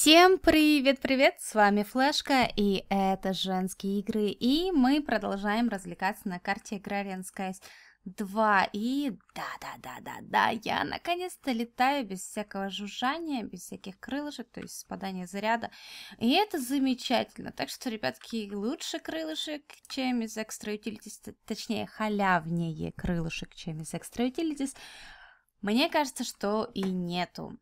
Всем привет-привет! С вами Флешка, и это «Женские игры», и мы продолжаем развлекаться на карте «Аграриенская 2». И да-да-да-да-да, я наконец-то летаю без всякого жужжания, без всяких крылышек, то есть спадания заряда, и это замечательно. Так что, ребятки, лучше крылышек, чем из Extra Utilities, точнее, халявнее крылышек, чем из Extra Utilities, мне кажется, что и нету.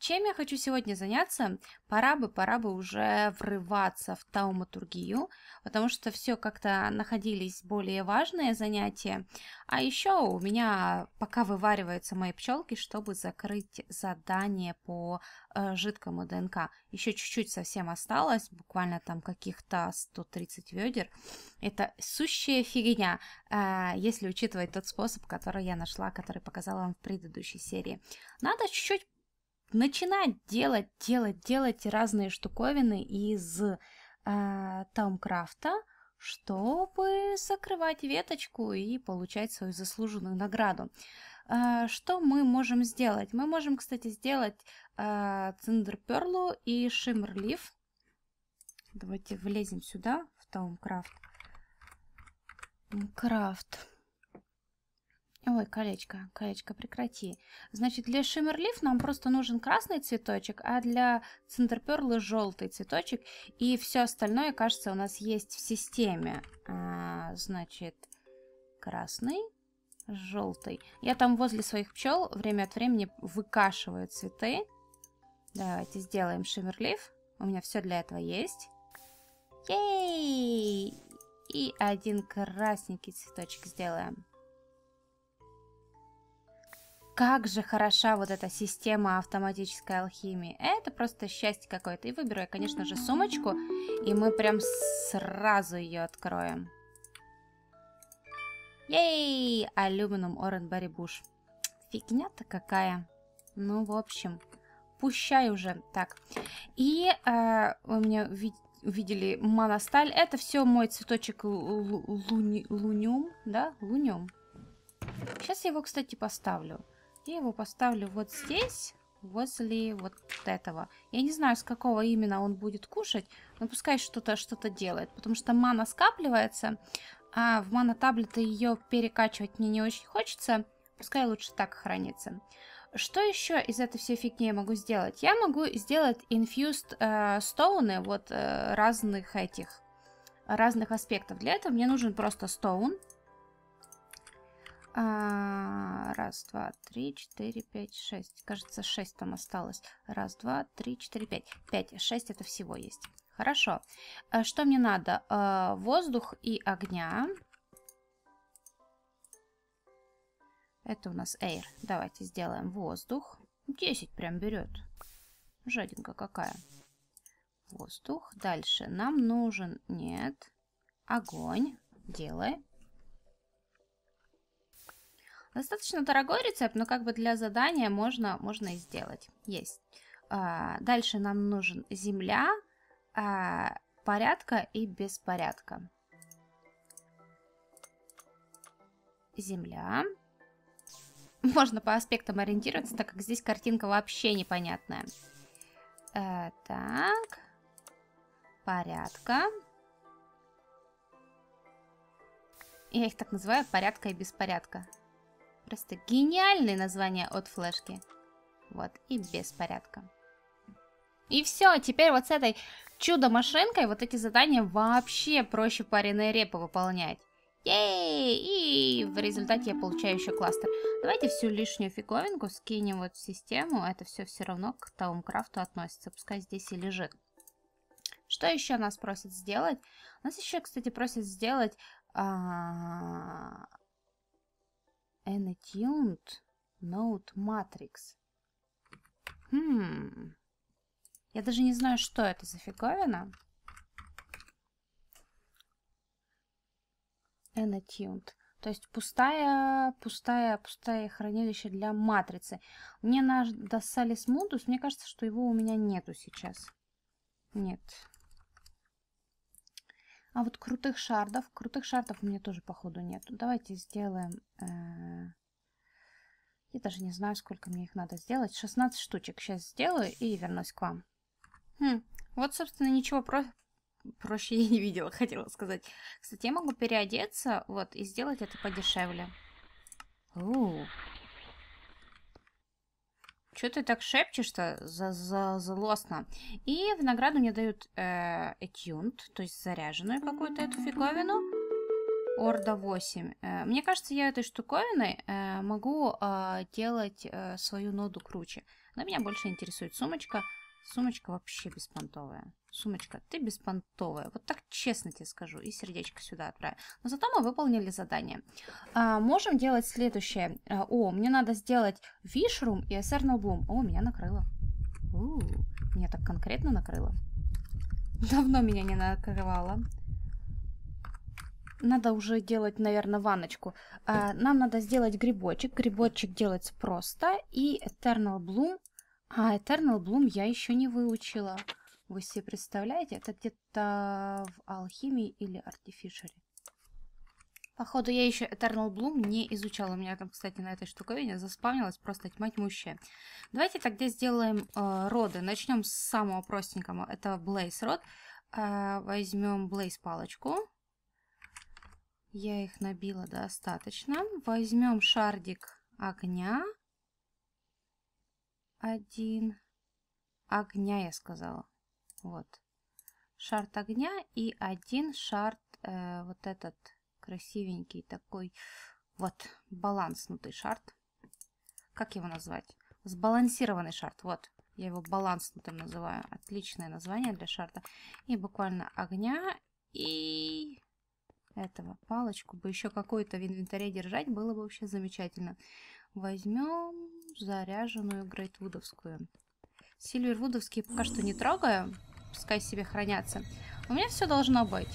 Чем я хочу сегодня заняться? Пора бы, пора бы уже врываться в тауматургию, потому что все как-то находились более важные занятия. А еще у меня пока вывариваются мои пчелки, чтобы закрыть задание по э, жидкому ДНК. Еще чуть-чуть совсем осталось, буквально там каких-то 130 ведер. Это сущая фигня, э, если учитывать тот способ, который я нашла, который показала вам в предыдущей серии. Надо чуть-чуть начинать делать, делать, делать разные штуковины из э, Таумкрафта, чтобы закрывать веточку и получать свою заслуженную награду. Э, что мы можем сделать? Мы можем, кстати, сделать э, Циндерперлу и Шиммерлиф. Давайте влезем сюда, в Таумкрафт. Крафт. Ой, колечко, колечко, прекрати. Значит, для Шиммерлиф нам просто нужен красный цветочек, а для Цинтерперла желтый цветочек. И все остальное, кажется, у нас есть в системе. А, значит, красный, желтый. Я там возле своих пчел время от времени выкашиваю цветы. Давайте сделаем Шиммерлиф. У меня все для этого есть. Ей! И один красненький цветочек сделаем как же хороша вот эта система автоматической алхимии. Это просто счастье какое-то. И выберу я, конечно же, сумочку, и мы прям сразу ее откроем. Ей! Алюминум Оренбери Буш. Фигня-то какая. Ну, в общем, пущай уже. Так, и э, у меня вид видели моносталь. Это все мой цветочек лу луни луниум, да? Луниум. Сейчас я его, кстати, поставлю. Я его поставлю вот здесь, возле вот этого. Я не знаю, с какого именно он будет кушать, но пускай что-то что, -то, делает, потому что мана скапливается, а в мана таблеты ее перекачивать мне не очень хочется, пускай лучше так хранится. Что еще из этой всей фигни я могу сделать? Я могу сделать infused э, вот э, разных этих, разных аспектов. Для этого мне нужен просто stone. А, раз, два, три, четыре, пять, шесть. Кажется, шесть там осталось. Раз, два, три, четыре, пять. Пять, шесть это всего есть. Хорошо. А что мне надо? А, воздух и огня. Это у нас air. Давайте сделаем воздух. 10 прям берет. Жаденько какая. Воздух. Дальше нам нужен... Нет. Огонь. Делай. Достаточно дорогой рецепт, но как бы для задания можно, можно и сделать. Есть. А, дальше нам нужен земля, а, порядка и беспорядка. Земля. Можно по аспектам ориентироваться, так как здесь картинка вообще непонятная. А, так. Порядка. Я их так называю порядка и беспорядка. Просто гениальные названия от флешки. Вот и без порядка. И все, теперь вот с этой чудо-машинкой вот эти задания вообще проще пареной репы выполнять. Ей! И в результате я получаю еще кластер. Давайте всю лишнюю фиговинку скинем вот в систему. Это все все равно к таумкрафту относится. Пускай здесь и лежит. Что еще нас просят сделать? Нас еще, кстати, просят сделать... А, An attuned note matrix. Хм. Я даже не знаю, что это за фиговина. An То есть пустая, пустая, пустая хранилище для матрицы. Мне наш Досалис Мундус, мне кажется, что его у меня нету сейчас. Нет. А вот крутых шардов, крутых шардов у меня тоже походу нету. Давайте сделаем... Э, я даже не знаю, сколько мне их надо сделать. 16 штучек сейчас сделаю и вернусь к вам. Хм, вот, собственно, ничего про проще я не видела, хотела сказать. Кстати, я могу переодеться, вот, и сделать это подешевле. Оу что ты так шепчешь-то за за злостно? И в награду мне дают э, этюнт, то есть заряженную какую-то эту фиговину. Орда 8. Э, мне кажется, я этой штуковиной э, могу э, делать э, свою ноду круче. Но меня больше интересует сумочка. Сумочка вообще беспонтовая. Сумочка, ты беспонтовая. Вот так честно тебе скажу. И сердечко сюда отправлю. Но зато мы выполнили задание. А, можем делать следующее. А, о, мне надо сделать вишрум и эсернал блум. О, меня накрыло. У -у -у, меня так конкретно накрыло. Давно меня не накрывало. Надо уже делать, наверное, ванночку. А, нам надо сделать грибочек. Грибочек делать просто. И Eternal Bloom. А Eternal Bloom я еще не выучила. Вы себе представляете? Это где-то в алхимии или артифишере. Походу, я еще Eternal Bloom не изучала. У меня там, кстати, на этой штуковине заспавнилась просто тьма тьмущая. Давайте тогда сделаем э, роды. Начнем с самого простенького. Это Blaze род. Э, возьмем Blaze палочку. Я их набила достаточно. Возьмем шардик огня. Один. Огня, я сказала. Вот. Шарт огня и один шарт, э, вот этот красивенький такой, вот, баланснутый шарт. Как его назвать? Сбалансированный шарт, вот. Я его баланснутым называю. Отличное название для шарта. И буквально огня и этого палочку бы еще какой-то в инвентаре держать было бы вообще замечательно. Возьмем заряженную грейтвудовскую. Сильвервудовские пока что не трогаю пускай себе хранятся. У меня все должно быть.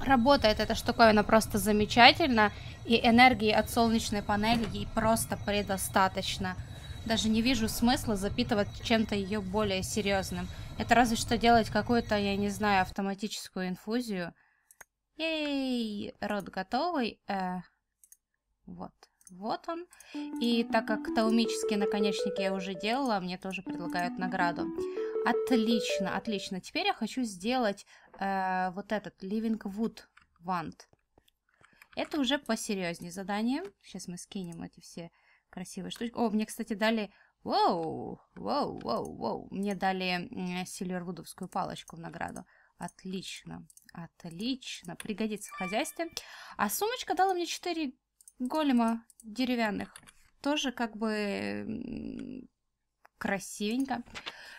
Работает эта штуковина просто замечательно, и энергии от солнечной панели ей просто предостаточно. Даже не вижу смысла запитывать чем-то ее более серьезным. Это разве что делать какую-то, я не знаю, автоматическую инфузию. Ей, рот готовый. Э, вот. Вот он. И так как таумические наконечники я уже делала, мне тоже предлагают награду. Отлично, отлично. Теперь я хочу сделать э, вот этот Living Wood Wand. Это уже посерьезнее задание. Сейчас мы скинем эти все красивые штучки. О, мне, кстати, дали... Воу, воу, воу, воу. Мне дали э, сильвервудовскую палочку в награду. Отлично, отлично. Пригодится в хозяйстве. А сумочка дала мне 4 голема деревянных. Тоже как бы красивенько.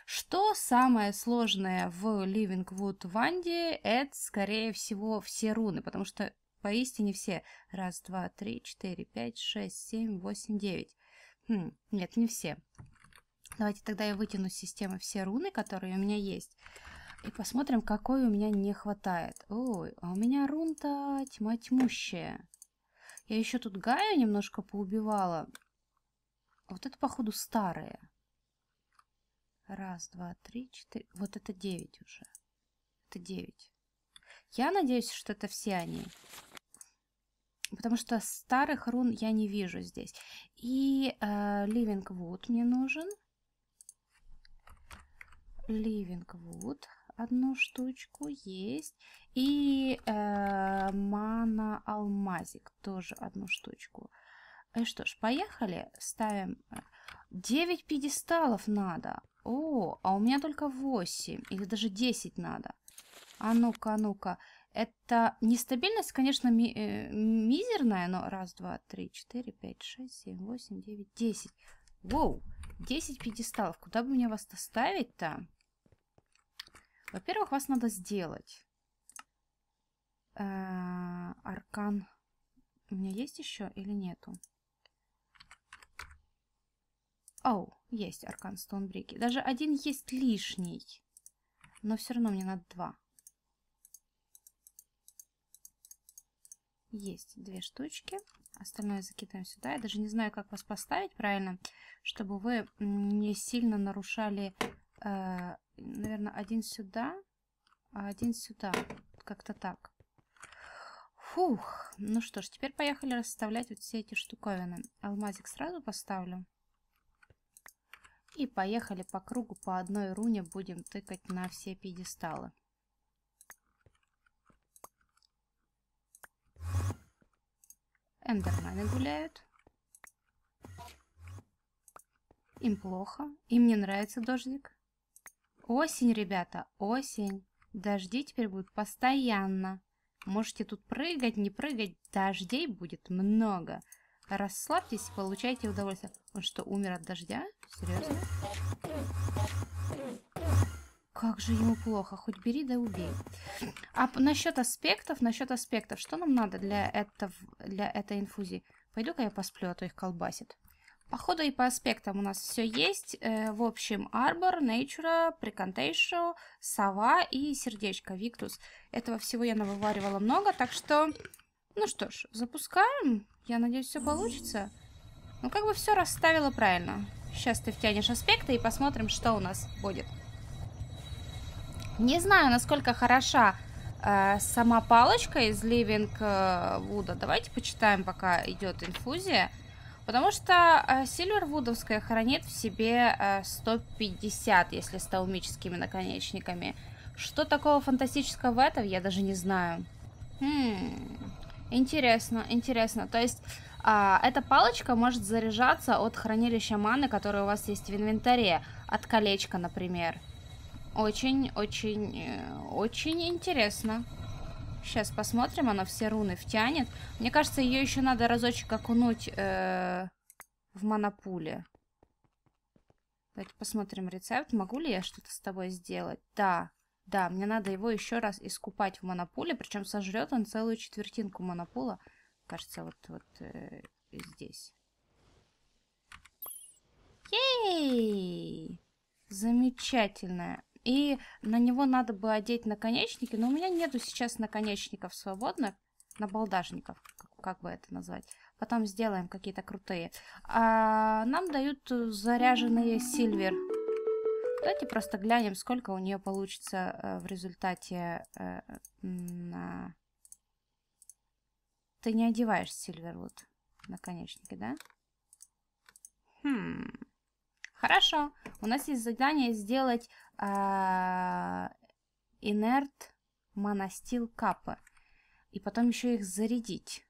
Что самое сложное в Ливингвуд Ванде, это, скорее всего, все руны, потому что поистине все. Раз, два, три, четыре, пять, шесть, семь, восемь, девять. Хм, нет, не все. Давайте тогда я вытяну с системы все руны, которые у меня есть. И посмотрим, какой у меня не хватает. Ой, а у меня рунта, тьма тьмущая. Я еще тут Гая немножко поубивала. А вот это, походу, старые. Раз, два, три, четыре. Вот это девять уже. Это девять. Я надеюсь, что это все они. Потому что старых рун я не вижу здесь. И Ливинг э, Вуд мне нужен. Ливинг Вуд одну штучку есть. И э, мана алмазик тоже одну штучку. И э, что ж, поехали. Ставим 9 э, пьедесталов надо. О, а у меня только 8 или даже 10 надо. А ну-ка, а ну-ка. Это нестабильность, конечно, ми э, мизерная, но раз, два, три, четыре, пять, шесть, семь, восемь, девять, десять. Воу, 10 пьедесталов. Куда бы мне вас доставить-то? Во-первых, вас надо сделать. Э, аркан у меня есть еще или нету? Оу, есть аркан Стоунбрики. Даже один есть лишний. Но все равно мне надо два. Есть две штучки. Остальное закидываем сюда. Я даже не знаю, как вас поставить правильно, чтобы вы не сильно нарушали э, наверное, один сюда, а один сюда. Как-то так. Фух. Ну что ж, теперь поехали расставлять вот все эти штуковины. Алмазик сразу поставлю. И поехали по кругу, по одной руне будем тыкать на все пьедесталы. Эндермены гуляют. Им плохо. Им не нравится дождик. Осень, ребята, осень. Дожди теперь будут постоянно. Можете тут прыгать, не прыгать, дождей будет много. Расслабьтесь, получайте удовольствие. Он что, умер от дождя? Серьезно? Как же ему плохо, хоть бери да убей. А насчет аспектов, насчет аспектов, что нам надо для, этого, для этой инфузии? Пойду-ка я посплю, а то их колбасит. Походу и по аспектам у нас все есть. Э, в общем, арбор, Nature, Precantation, Сова и сердечко виктус. Этого всего я навываривала много, так что... Ну что ж, запускаем. Я надеюсь, все получится. Ну, как бы все расставила правильно. Сейчас ты втянешь аспекты и посмотрим, что у нас будет. Не знаю, насколько хороша э, сама палочка из ливинг вуда. Э, Давайте почитаем, пока идет Инфузия. Потому что Сильвервудовская э, хранит в себе 150, э, если с таумическими наконечниками. Что такого фантастического в этом, я даже не знаю. Хм, интересно, интересно. То есть, а, эта палочка может заряжаться от хранилища маны, которое у вас есть в инвентаре. От колечка, например. Очень, очень, э, очень интересно. Сейчас посмотрим, она все руны втянет. Мне кажется, ее еще надо разочек окунуть э, в монопуле. Давайте посмотрим рецепт. Могу ли я что-то с тобой сделать? Да, да, мне надо его еще раз искупать в монопуле. Причем сожрет он целую четвертинку монопула. Кажется, вот, вот э, здесь. Ей! Замечательная и на него надо бы одеть наконечники, но у меня нету сейчас наконечников свободных, набалдажников, как бы это назвать. Потом сделаем какие-то крутые. А нам дают заряженные сильвер. Давайте просто глянем, сколько у нее получится э, в результате э, на... Ты не одеваешь сильвер вот наконечники, да? Хм. Хорошо, у нас есть задание сделать э, инерт монастил капы. И потом еще их зарядить.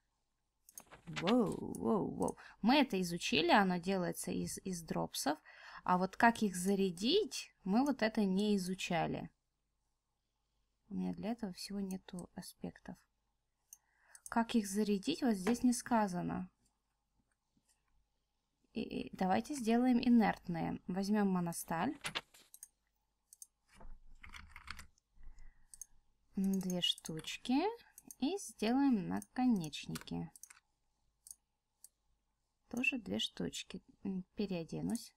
Воу, воу, воу. Мы это изучили, оно делается из, из дропсов. А вот как их зарядить, мы вот это не изучали. У меня для этого всего нету аспектов. Как их зарядить, вот здесь не сказано. И давайте сделаем инертные. Возьмем моносталь. Две штучки. И сделаем наконечники. Тоже две штучки. Переоденусь.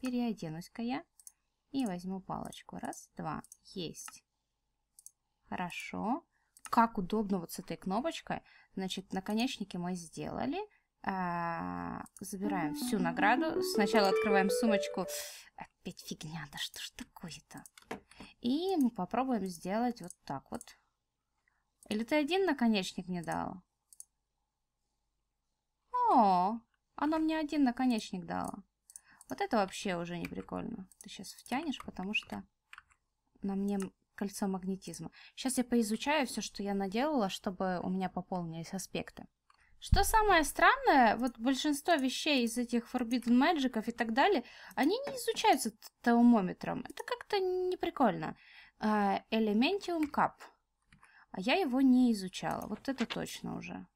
Переоденусь-ка я. И возьму палочку. Раз, два. Есть. Хорошо. Как удобно вот с этой кнопочкой. Значит, наконечники мы сделали. А, забираем всю награду. Сначала открываем сумочку. Опять фигня, да что ж такое-то? И мы попробуем сделать вот так вот. Или ты один наконечник мне дала? О, она мне один наконечник дала. Вот это вообще уже не прикольно. Ты сейчас втянешь, потому что на мне кольцо магнетизма. Сейчас я поизучаю все, что я наделала, чтобы у меня пополнились аспекты. Что самое странное, вот большинство вещей из этих Forbidden Magic и так далее, они не изучаются таумометром. Это как-то не прикольно. А, Elementium Cup. А я его не изучала. Вот это точно уже.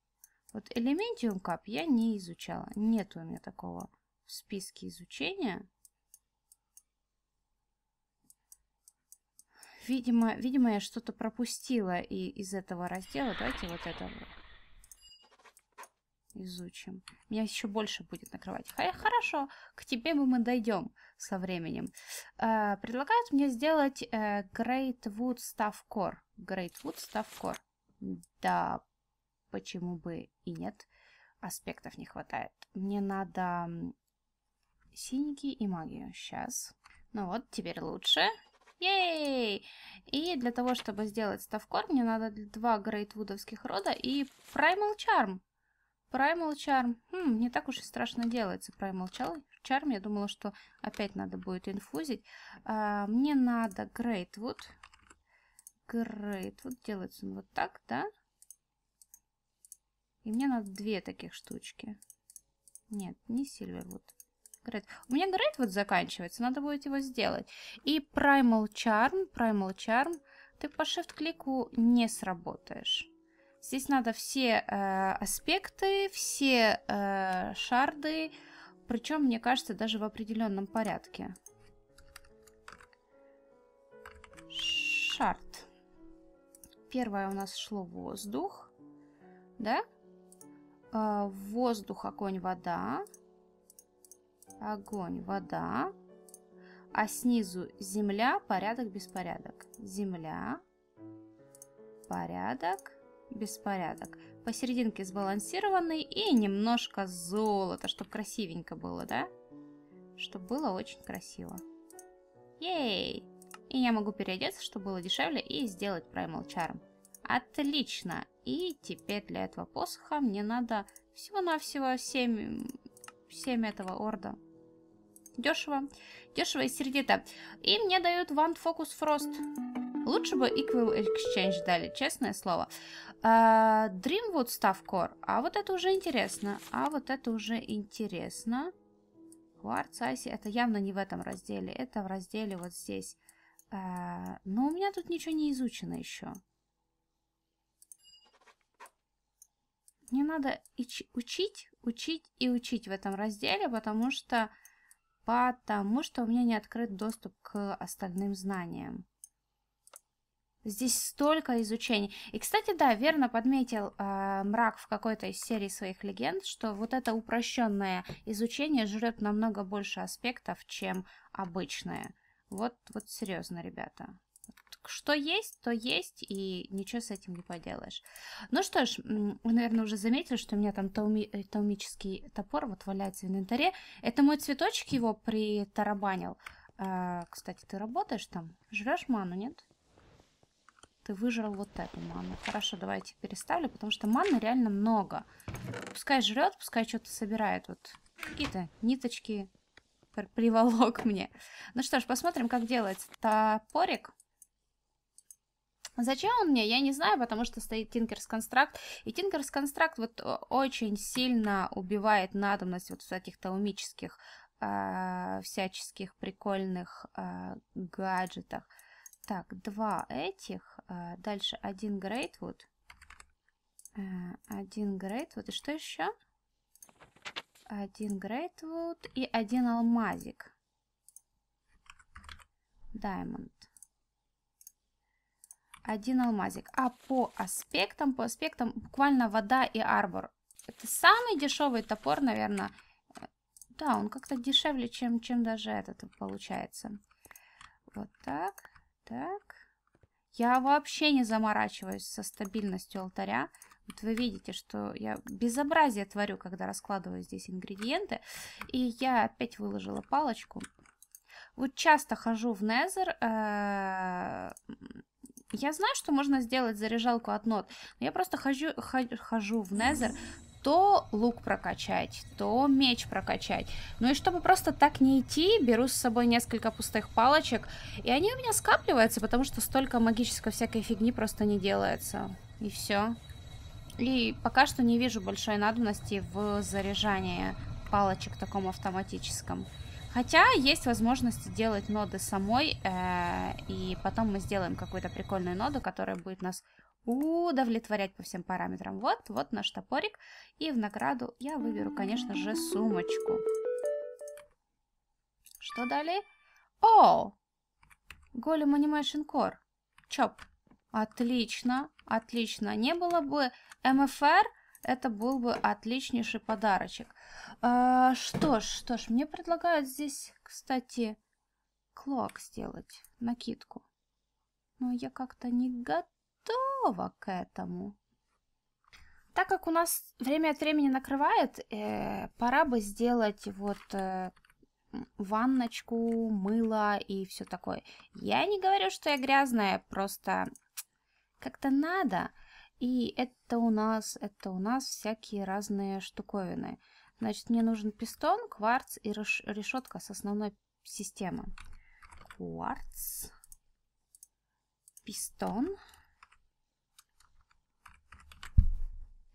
Вот элементиум кап я не изучала. Нет у меня такого в списке изучения. Видимо, видимо я что-то пропустила и из этого раздела. Давайте вот это изучим. Меня еще больше будет накрывать. Хорошо, к тебе мы дойдем со временем. А, предлагают мне сделать э, Great Wood Staff Core. Great Wood Staff Core. Да, почему бы и нет. Аспектов не хватает. Мне надо синенький и магию. Сейчас. Ну вот, теперь лучше. Ей! И для того, чтобы сделать ставкор, мне надо два грейтвудовских рода и Primal Charm. Primal Charm. Хм, не так уж и страшно делается Primal Charm. Я думала, что опять надо будет инфузить. А, мне надо Greatwood. Greatwood. Делается он вот так, да? И мне надо две таких штучки. Нет, не Silverwood. Great. У меня Greatwood заканчивается. Надо будет его сделать. И Primal Charm. Primal Charm. Ты по shift-клику не сработаешь. Здесь надо все э, аспекты, все э, шарды, причем, мне кажется, даже в определенном порядке. Шард. Первое у нас шло воздух, да? Э, воздух, огонь, вода. Огонь, вода. А снизу земля, порядок, беспорядок. Земля, порядок, беспорядок. Посерединке сбалансированный и немножко золота, чтобы красивенько было, да? Чтобы было очень красиво. Ей! И я могу переодеться, чтобы было дешевле, и сделать Primal Charm. Отлично! И теперь для этого посоха мне надо всего-навсего 7, 7 этого орда. Дешево. Дешево и сердито. И мне дают One Focus Frost. Лучше бы Equal Exchange дали, честное слово. Uh, Dreamwood став Core. А вот это уже интересно. А вот это уже интересно. Quartz Icy. Это явно не в этом разделе. Это в разделе вот здесь. Uh, но у меня тут ничего не изучено еще. Мне надо учить, учить и учить в этом разделе, потому что, потому что у меня не открыт доступ к остальным знаниям. Здесь столько изучений. И, кстати, да, верно подметил э, мрак в какой-то из серий своих легенд, что вот это упрощенное изучение жрет намного больше аспектов, чем обычное. Вот, вот серьезно, ребята. Что есть, то есть, и ничего с этим не поделаешь. Ну что ж, вы, наверное, уже заметили, что у меня там тауми, э, таумический топор вот валяется в инвентаре. Это мой цветочек его притарабанил. Э, кстати, ты работаешь там? Жрешь ману, нет? ты выжрал вот эту ману. Хорошо, давайте переставлю, потому что маны реально много. Пускай жрет, пускай что-то собирает. Вот какие-то ниточки приволок мне. Ну что ж, посмотрим, как делать топорик. Зачем он мне? Я не знаю, потому что стоит Тинкерс Констракт. И Тинкерс Констракт вот э, очень сильно убивает надобность вот этих таумических э, всяческих прикольных э, гаджетах. Так, два этих. А, дальше один грейт вот э, Один грейт вот И что еще? Один грейт вот и один алмазик. Даймонд. Один алмазик. А по аспектам, по аспектам буквально вода и арбор. Это самый дешевый топор, наверное. Да, он как-то дешевле, чем, чем даже этот получается. Вот так, так. Я вообще не заморачиваюсь со стабильностью алтаря. Вот вы видите, что я безобразие творю, когда раскладываю здесь ингредиенты. И я опять выложила палочку. Вот часто хожу в Незер. Э, я знаю, что можно сделать заряжалку от нот. Но я просто хожу, хожу в Незер то лук прокачать, то меч прокачать. Ну и чтобы просто так не идти, беру с собой несколько пустых палочек, и они у меня скапливаются, потому что столько магической всякой фигни просто не делается. И все. И пока что не вижу большой надобности в заряжании палочек таком автоматическом. Хотя есть возможность делать ноды самой, э, и потом мы сделаем какую-то прикольную ноду, которая будет нас удовлетворять по всем параметрам. Вот, вот наш топорик. И в награду я выберу, конечно же, сумочку. Что далее? О! Голем Animation Core. Чоп. Отлично, отлично. Не было бы МФР, это был бы отличнейший подарочек. А, что ж, что ж, мне предлагают здесь, кстати, клок сделать, накидку. Но я как-то не готова готова к этому. Так как у нас время от времени накрывает, э, пора бы сделать вот э, ванночку, мыло и все такое. Я не говорю, что я грязная, просто как-то надо. И это у нас, это у нас всякие разные штуковины. Значит, мне нужен пистон, кварц и решетка с основной системы. Кварц, пистон,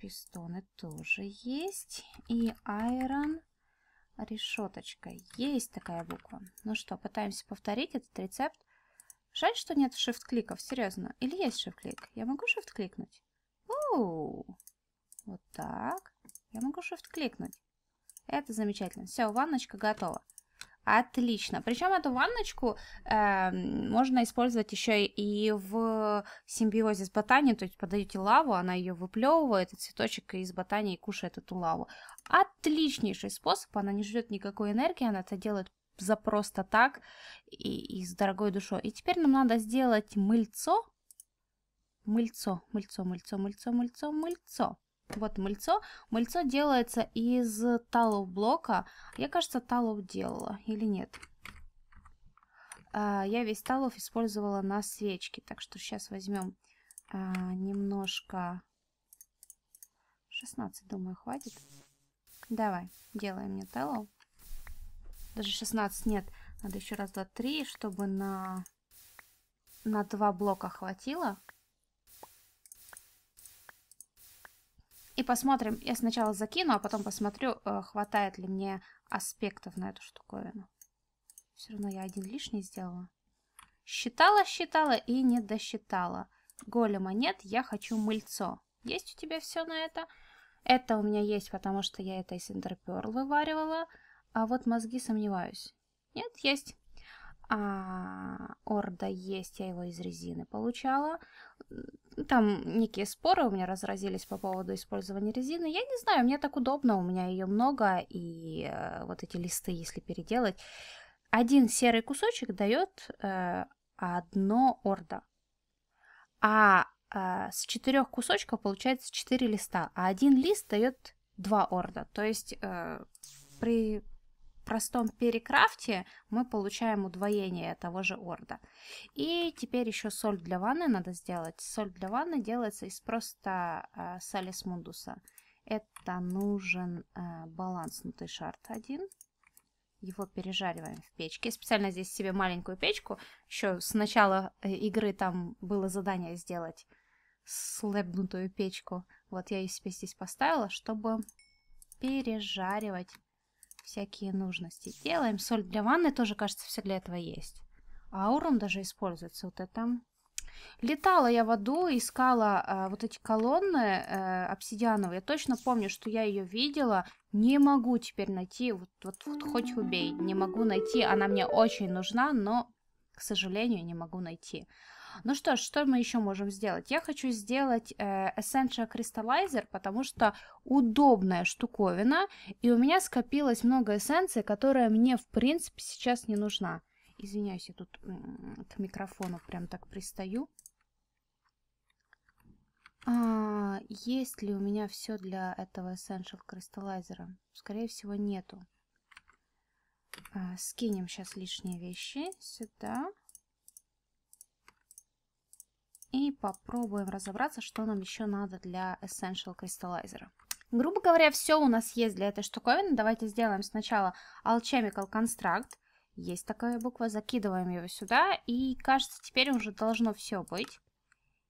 Пистоны тоже есть. И iron решеточка. Есть такая буква. Ну что, пытаемся повторить этот рецепт. Жаль, что нет shift-кликов, серьезно. Или есть shift-клик? Я могу shift-кликнуть? Вот так. Я могу shift-кликнуть. Это замечательно. Все, ванночка готова. Отлично. Причем эту ванночку э, можно использовать еще и в симбиозе с ботанией, то есть подаете лаву, она ее выплевывает, цветочек из ботании кушает эту лаву. Отличнейший способ, она не ждет никакой энергии, она это делает за просто так и, и с дорогой душой. И теперь нам надо сделать мыльцо, мыльцо, мыльцо, мыльцо, мыльцо, мыльцо, мыльцо, мыльцо. Вот мыльцо. Мыльцо делается из талов блока. Я, кажется, талов делала или нет. А, я весь талов использовала на свечке. Так что сейчас возьмем а, немножко... 16, думаю, хватит. Давай, делаем мне талов. Даже 16 нет. Надо еще раз, два, три, чтобы на, на два блока хватило. И посмотрим, я сначала закину, а потом посмотрю, э, хватает ли мне аспектов на эту штуковину. Все равно я один лишний сделала. Считала, считала и не досчитала. Голема нет, я хочу мыльцо. Есть у тебя все на это? Это у меня есть, потому что я это из интерперл вываривала. А вот мозги сомневаюсь. Нет, есть а, Орда есть, я его из резины получала. Там некие споры у меня разразились по поводу использования резины. Я не знаю, мне так удобно, у меня ее много, и э, вот эти листы, если переделать, один серый кусочек дает э, одно орда. А э, с четырех кусочков получается четыре листа, а один лист дает два орда. То есть э, при простом перекрафте мы получаем удвоение того же орда. И теперь еще соль для ванны надо сделать. Соль для ванны делается из просто э, а, салис мундуса. Это нужен э, а, баланснутый шарт один. Его пережариваем в печке. специально здесь себе маленькую печку. Еще с начала э, игры там было задание сделать слэбнутую печку. Вот я ее себе здесь поставила, чтобы пережаривать всякие нужности. Делаем соль для ванны, тоже, кажется, все для этого есть. Аурум даже используется вот это. Летала я в аду, искала э, вот эти колонны э, обсидиановые. Я точно помню, что я ее видела. Не могу теперь найти, вот, вот, вот хоть убей, не могу найти. Она мне очень нужна, но, к сожалению, не могу найти. Ну что ж, что мы еще можем сделать? Я хочу сделать э, Essential Crystallizer, потому что удобная штуковина, и у меня скопилось много эссенции, которая мне, в принципе, сейчас не нужна. Извиняюсь, я тут к микрофону прям так пристаю. А, есть ли у меня все для этого Essential Crystallizer? Скорее всего, нету. А, скинем сейчас лишние вещи сюда. Сюда и попробуем разобраться, что нам еще надо для Essential Crystallizer. Грубо говоря, все у нас есть для этой штуковины. Давайте сделаем сначала Alchemical Construct. Есть такая буква, закидываем его сюда, и кажется, теперь уже должно все быть.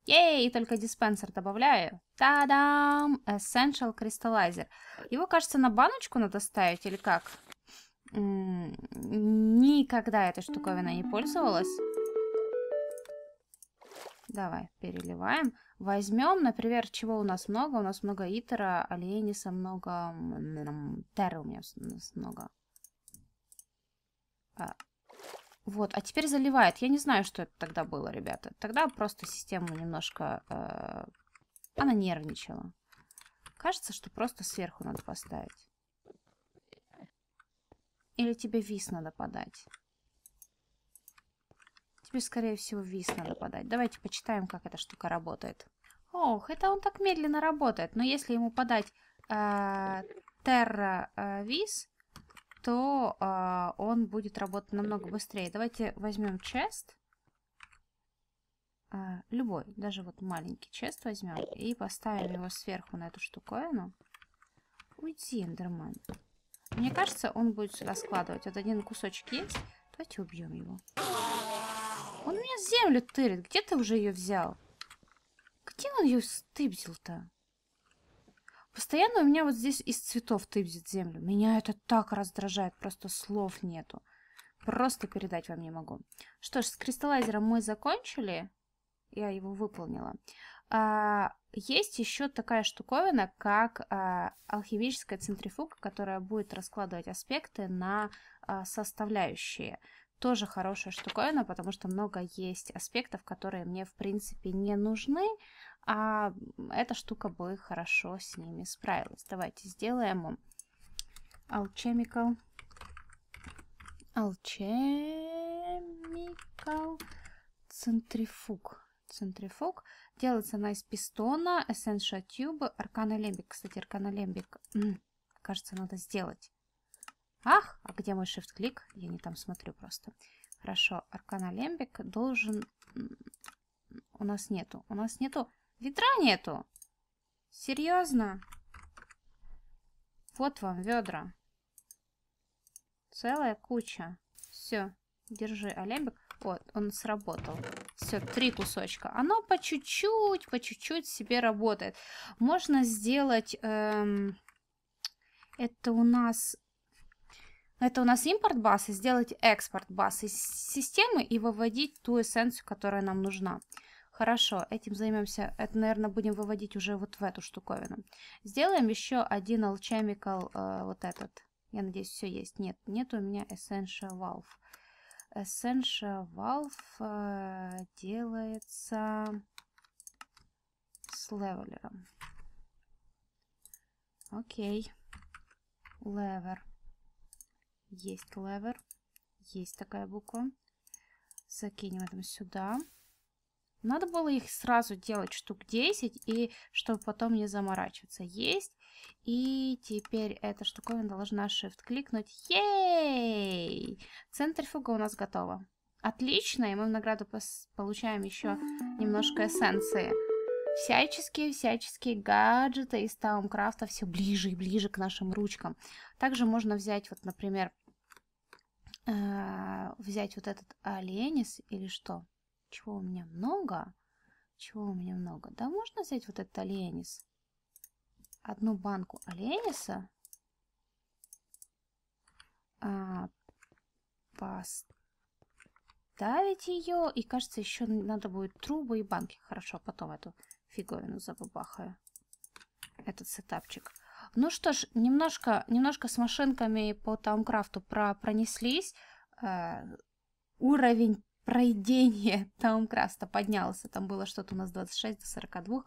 Ей, только диспенсер добавляю. Та-дам! Essential Crystallizer. Его, кажется, на баночку надо ставить или как? М -м -м, никогда этой штуковиной не пользовалась. Давай, переливаем. Возьмем, например, чего у нас много? У нас много итера, олениса, много... Терра у меня много. А. Вот, а теперь заливает. Я не знаю, что это тогда было, ребята. Тогда просто система немножко... Э, она нервничала. Кажется, что просто сверху надо поставить. Или тебе вис надо подать плюс, скорее всего, вис надо подать. Давайте почитаем, как эта штука работает. Ох, это он так медленно работает. Но если ему подать э, Terra э, вис, то э, он будет работать намного быстрее. Давайте возьмем чест. Э, любой, даже вот маленький чест возьмем. И поставим его сверху на эту штуковину. Уйди, Эндерман. Мне кажется, он будет сюда складывать. Вот один кусочек есть. Давайте убьем его. Он меня землю тырит. Где ты уже ее взял? Где он ее стыбзил-то? Постоянно у меня вот здесь из цветов тыбзит землю. Меня это так раздражает, просто слов нету. Просто передать вам не могу. Что ж, с кристаллайзером мы закончили. Я его выполнила. А, есть еще такая штуковина, как а, алхимическая центрифуга, которая будет раскладывать аспекты на а, составляющие тоже хорошая штуковина, потому что много есть аспектов, которые мне, в принципе, не нужны, а эта штука бы хорошо с ними справилась. Давайте сделаем alchemical alchemical центрифуг. Центрифуг. Делается она из пистона, Essential Tube, Арканолембик. Кстати, Арканолембик, кажется, надо сделать. Ах, а где мой shift-клик? Я не там смотрю просто. Хорошо, Аркана Лембик должен... У нас нету. У нас нету... Ведра нету! Серьезно? Вот вам ведра. Целая куча. Все, держи алембик. Вот, он сработал. Все, три кусочка. Оно по чуть-чуть, по чуть-чуть себе работает. Можно сделать... Эм, это у нас это у нас импорт базы, сделать экспорт базы системы и выводить ту эссенцию, которая нам нужна. Хорошо, этим займемся. Это, наверное, будем выводить уже вот в эту штуковину. Сделаем еще один alchemical, э, вот этот. Я надеюсь, все есть. Нет, нет у меня essential valve. Essential valve э, делается с левелером. Окей. Левер. Есть левер. Есть такая буква. Закинем это сюда. Надо было их сразу делать штук 10, и чтобы потом не заморачиваться. Есть. И теперь эта штуковина должна shift кликнуть. Ей! Центрифуга у нас готова. Отлично, и мы в награду получаем еще немножко эссенции. Всяческие-всяческие гаджеты из таумкрафта все ближе и ближе к нашим ручкам. Также можно взять, вот, например, Э, взять вот этот оленис или что? Чего у меня много? Чего у меня много? Да можно взять вот этот оленис. Одну банку олениса. Э, поставить ее. И кажется, еще надо будет трубы и банки. Хорошо, а потом эту фиговину забабахаю. Этот сетапчик ну что ж, немножко, немножко с машинками по Таумкрафту про пронеслись. Э, уровень пройдения Таумкрафта поднялся. Там было что-то у нас 26 до 42.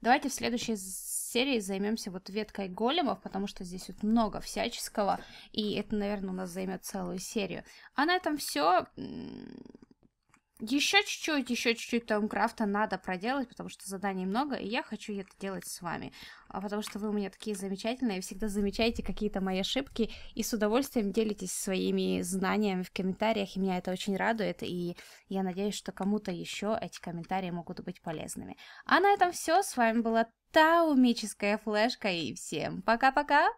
Давайте в следующей серии займемся вот веткой големов, потому что здесь вот много всяческого, и это, наверное, у нас займет целую серию. А на этом все. Еще чуть-чуть, еще чуть-чуть Таумкрафта надо проделать, потому что заданий много, и я хочу это делать с вами. А потому что вы у меня такие замечательные, всегда замечаете какие-то мои ошибки, и с удовольствием делитесь своими знаниями в комментариях, и меня это очень радует, и я надеюсь, что кому-то еще эти комментарии могут быть полезными. А на этом все, с вами была Таумическая флешка, и всем пока-пока!